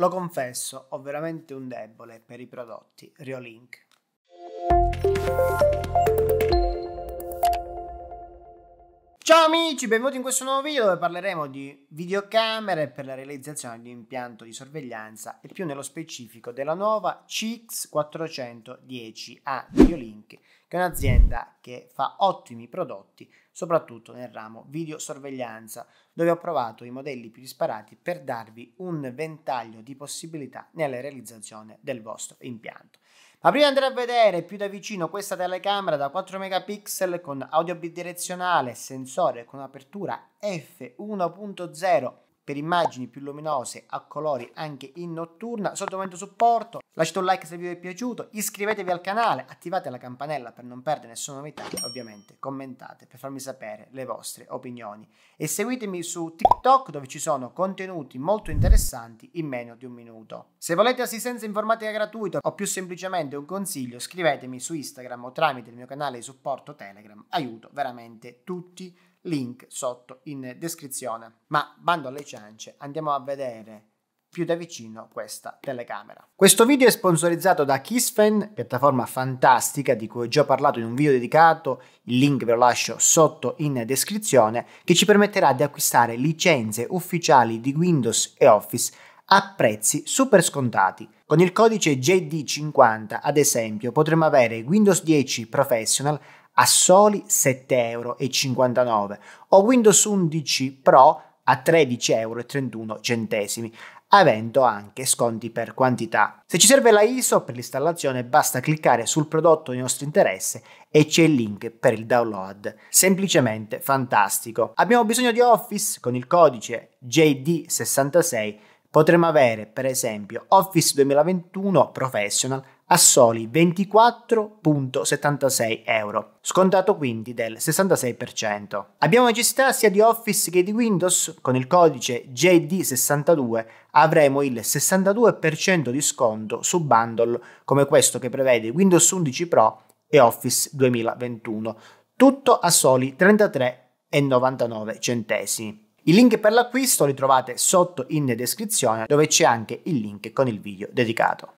Lo confesso, ho veramente un debole per i prodotti Riolink. Ciao amici, benvenuti in questo nuovo video dove parleremo di videocamere per la realizzazione di impianto di sorveglianza e più nello specifico della nuova CX410A Videolink, che è un'azienda che fa ottimi prodotti, soprattutto nel ramo videosorveglianza, dove ho provato i modelli più disparati per darvi un ventaglio di possibilità nella realizzazione del vostro impianto. Ma prima di andare a vedere più da vicino questa telecamera da 4 megapixel con audio bidirezionale, sensore con apertura f1.0 per immagini più luminose a colori anche in notturna. Sottomento supporto, lasciate un like se vi è piaciuto, iscrivetevi al canale, attivate la campanella per non perdere nessuna novità e ovviamente commentate per farmi sapere le vostre opinioni. E seguitemi su TikTok dove ci sono contenuti molto interessanti in meno di un minuto. Se volete assistenza informatica gratuita o più semplicemente un consiglio, scrivetemi su Instagram o tramite il mio canale di supporto Telegram. Aiuto veramente tutti link sotto in descrizione. Ma bando alle ciance, andiamo a vedere più da vicino questa telecamera. Questo video è sponsorizzato da Kisfen, piattaforma fantastica di cui ho già parlato in un video dedicato, il link ve lo lascio sotto in descrizione, che ci permetterà di acquistare licenze ufficiali di Windows e Office a prezzi super scontati. Con il codice JD50, ad esempio, potremo avere Windows 10 Professional a soli 7,59 euro o Windows 11 Pro a 13,31 euro, avendo anche sconti per quantità. Se ci serve la ISO per l'installazione basta cliccare sul prodotto di nostro interesse e c'è il link per il download. Semplicemente fantastico. Abbiamo bisogno di Office con il codice JD66 potremmo avere, per esempio, Office 2021 Professional a soli 24,76 euro, scontato quindi del 66%. Abbiamo necessità sia di Office che di Windows, con il codice JD62 avremo il 62% di sconto su bundle come questo che prevede Windows 11 Pro e Office 2021, tutto a soli 33,99 centesimi. I link per l'acquisto li trovate sotto in descrizione dove c'è anche il link con il video dedicato.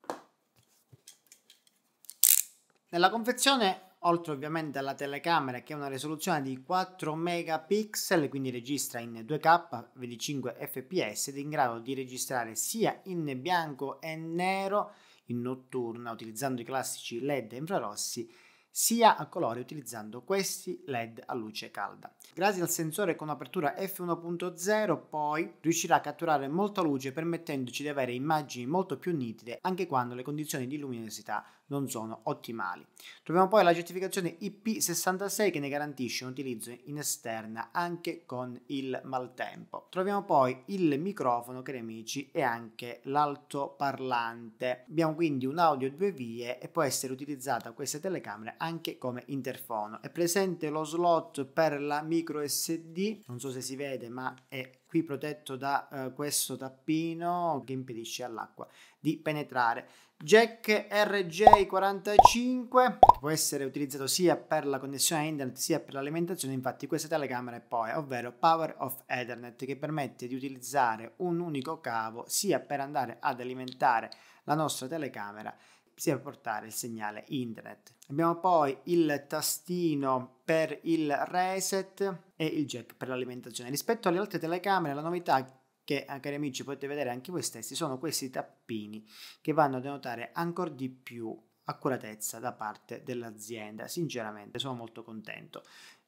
Nella confezione oltre ovviamente alla telecamera che ha una risoluzione di 4 megapixel, quindi registra in 2K 25 fps ed è in grado di registrare sia in bianco e nero in notturna utilizzando i classici LED infrarossi sia a colori utilizzando questi LED a luce calda. Grazie al sensore con apertura f1.0 poi riuscirà a catturare molta luce permettendoci di avere immagini molto più nitide anche quando le condizioni di luminosità non sono ottimali. Troviamo poi la certificazione IP66 che ne garantisce un utilizzo in esterna anche con il maltempo. Troviamo poi il microfono, cari amici, e anche l'altoparlante. Abbiamo quindi un audio a due vie e può essere utilizzata questa telecamera anche come interfono. È presente lo slot per la micro SD, non so se si vede ma è qui protetto da eh, questo tappino che impedisce all'acqua di penetrare. Jack RJ45 può essere utilizzato sia per la connessione a internet sia per l'alimentazione, infatti questa telecamera è poi, ovvero Power of Ethernet, che permette di utilizzare un unico cavo sia per andare ad alimentare la nostra telecamera sia per portare il segnale internet. Abbiamo poi il tastino per il reset e il jack per l'alimentazione. Rispetto alle altre telecamere la novità che eh, cari amici potete vedere anche voi stessi sono questi tappini che vanno a denotare ancora di più accuratezza da parte dell'azienda. Sinceramente sono molto contento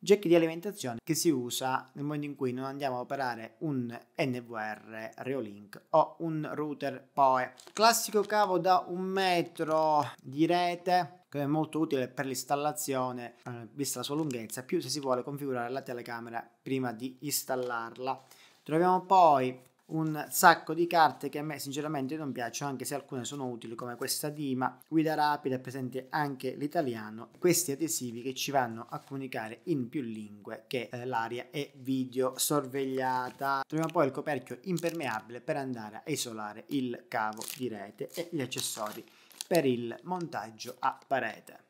jack di alimentazione che si usa nel momento in cui non andiamo a operare un NVR Reolink o un router PoE. Classico cavo da un metro di rete che è molto utile per l'installazione eh, vista la sua lunghezza più se si vuole configurare la telecamera prima di installarla. Troviamo poi un sacco di carte che a me sinceramente non piacciono, anche se alcune sono utili come questa Dima, guida rapida, è presente anche l'italiano, questi adesivi che ci vanno a comunicare in più lingue che eh, l'aria è video sorvegliata. Troviamo poi il coperchio impermeabile per andare a isolare il cavo di rete e gli accessori per il montaggio a parete.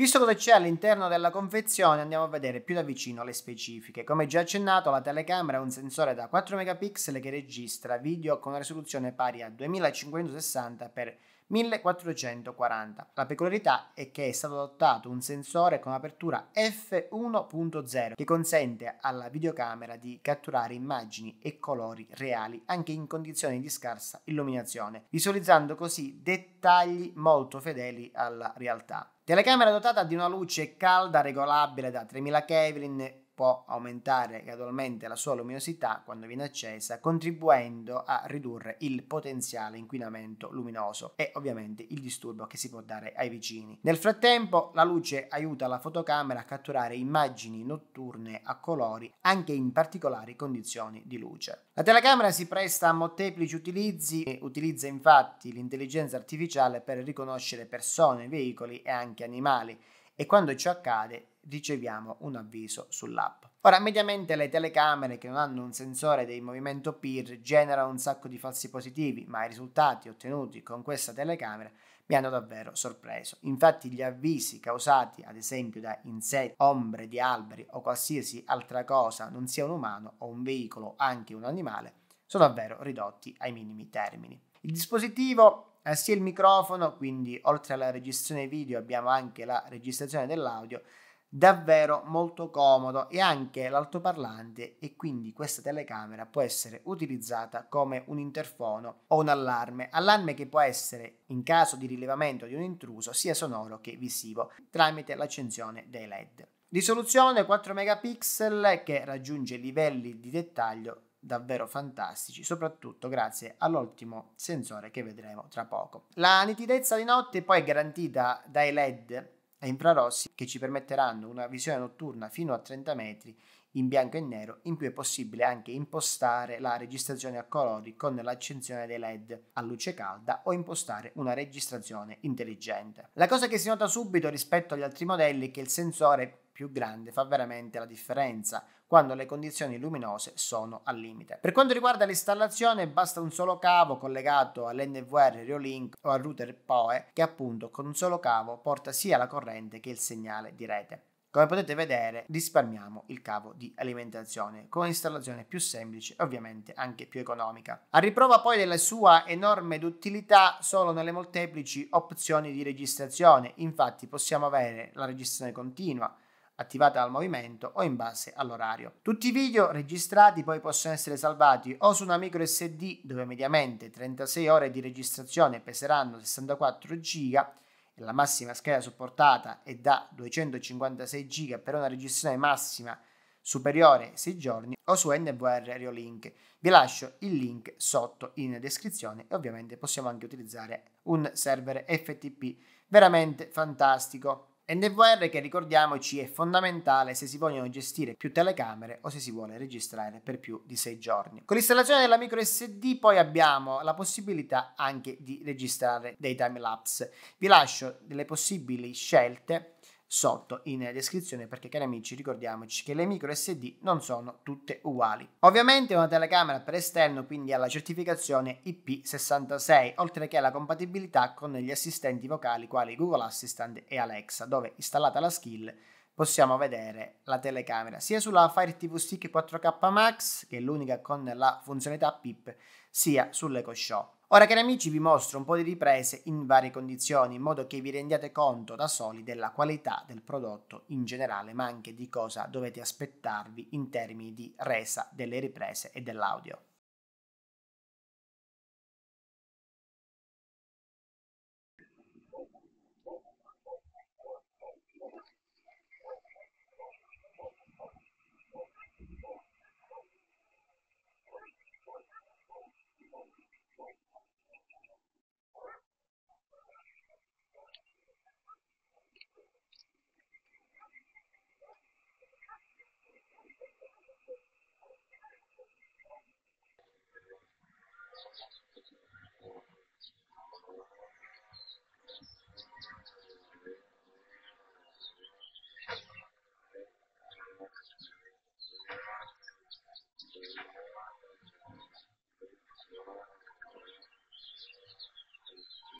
Visto cosa c'è all'interno della confezione andiamo a vedere più da vicino le specifiche. Come già accennato la telecamera è un sensore da 4 megapixel che registra video con una risoluzione pari a 2560 x 1440. La peculiarità è che è stato adottato un sensore con apertura f1.0 che consente alla videocamera di catturare immagini e colori reali anche in condizioni di scarsa illuminazione, visualizzando così dettagli molto fedeli alla realtà. Telecamera dotata di una luce calda regolabile da 3000 Kelvin può aumentare gradualmente la sua luminosità quando viene accesa, contribuendo a ridurre il potenziale inquinamento luminoso e ovviamente il disturbo che si può dare ai vicini. Nel frattempo, la luce aiuta la fotocamera a catturare immagini notturne a colori anche in particolari condizioni di luce. La telecamera si presta a molteplici utilizzi e utilizza infatti l'intelligenza artificiale per riconoscere persone, veicoli e anche animali e quando ciò accade riceviamo un avviso sull'app. Ora, mediamente le telecamere che non hanno un sensore di movimento PIR generano un sacco di falsi positivi, ma i risultati ottenuti con questa telecamera mi hanno davvero sorpreso. Infatti gli avvisi causati ad esempio da insetti, ombre di alberi o qualsiasi altra cosa, non sia un umano o un veicolo, anche un animale, sono davvero ridotti ai minimi termini. Il dispositivo ha sia il microfono, quindi oltre alla registrazione video abbiamo anche la registrazione dell'audio, davvero molto comodo e anche l'altoparlante e quindi questa telecamera può essere utilizzata come un interfono o un allarme, allarme che può essere in caso di rilevamento di un intruso sia sonoro che visivo tramite l'accensione dei LED. Risoluzione 4 megapixel che raggiunge livelli di dettaglio davvero fantastici, soprattutto grazie all'ultimo sensore che vedremo tra poco. La nitidezza di notte poi è garantita dai LED a infrarossi che ci permetteranno una visione notturna fino a 30 metri in bianco e nero in cui è possibile anche impostare la registrazione a colori con l'accensione dei led a luce calda o impostare una registrazione intelligente. La cosa che si nota subito rispetto agli altri modelli è che il sensore più grande fa veramente la differenza quando le condizioni luminose sono al limite. Per quanto riguarda l'installazione basta un solo cavo collegato all'NVR Reolink o al router PoE che appunto con un solo cavo porta sia la corrente che il segnale di rete. Come potete vedere risparmiamo il cavo di alimentazione con un'installazione più semplice e ovviamente anche più economica. A riprova poi della sua enorme duttilità solo nelle molteplici opzioni di registrazione, infatti possiamo avere la registrazione continua, attivata al movimento o in base all'orario. Tutti i video registrati poi possono essere salvati o su una micro SD dove mediamente 36 ore di registrazione peseranno 64 giga e la massima scheda supportata è da 256 giga per una registrazione massima superiore a 6 giorni o su NVR Reolink. Vi lascio il link sotto in descrizione e ovviamente possiamo anche utilizzare un server FTP veramente fantastico. NVR che ricordiamoci è fondamentale se si vogliono gestire più telecamere o se si vuole registrare per più di 6 giorni. Con l'installazione della micro SD poi abbiamo la possibilità anche di registrare dei timelapse. Vi lascio delle possibili scelte sotto in descrizione perché cari amici ricordiamoci che le micro SD non sono tutte uguali. Ovviamente una telecamera per esterno quindi ha la certificazione IP66 oltre che alla compatibilità con gli assistenti vocali quali Google Assistant e Alexa dove installata la skill possiamo vedere la telecamera sia sulla Fire TV Stick 4K Max che è l'unica con la funzionalità PIP sia sull'Eco Show. Ora cari amici vi mostro un po' di riprese in varie condizioni in modo che vi rendiate conto da soli della qualità del prodotto in generale ma anche di cosa dovete aspettarvi in termini di resa delle riprese e dell'audio.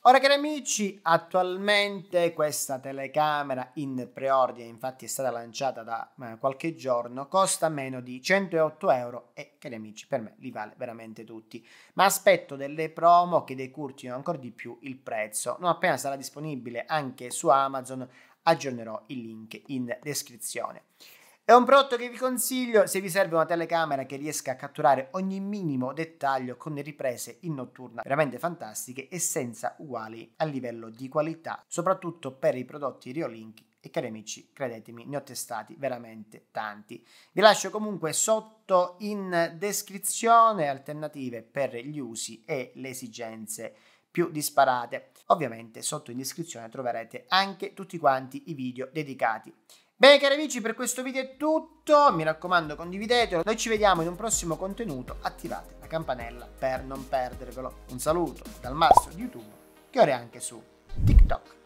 Ora cari amici, attualmente questa telecamera in preordine, infatti è stata lanciata da eh, qualche giorno, costa meno di 108 euro e cari amici per me li vale veramente tutti, ma aspetto delle promo che decurtino ancora di più il prezzo, non appena sarà disponibile anche su Amazon aggiornerò il link in descrizione. È un prodotto che vi consiglio se vi serve una telecamera che riesca a catturare ogni minimo dettaglio con riprese in notturna veramente fantastiche e senza uguali a livello di qualità, soprattutto per i prodotti Riolink e cari amici, credetemi, ne ho testati veramente tanti. Vi lascio comunque sotto in descrizione alternative per gli usi e le esigenze più disparate. Ovviamente sotto in descrizione troverete anche tutti quanti i video dedicati. Bene cari amici per questo video è tutto, mi raccomando condividetelo, noi ci vediamo in un prossimo contenuto, attivate la campanella per non perdervelo. Un saluto dal mastro di YouTube che ora è anche su TikTok.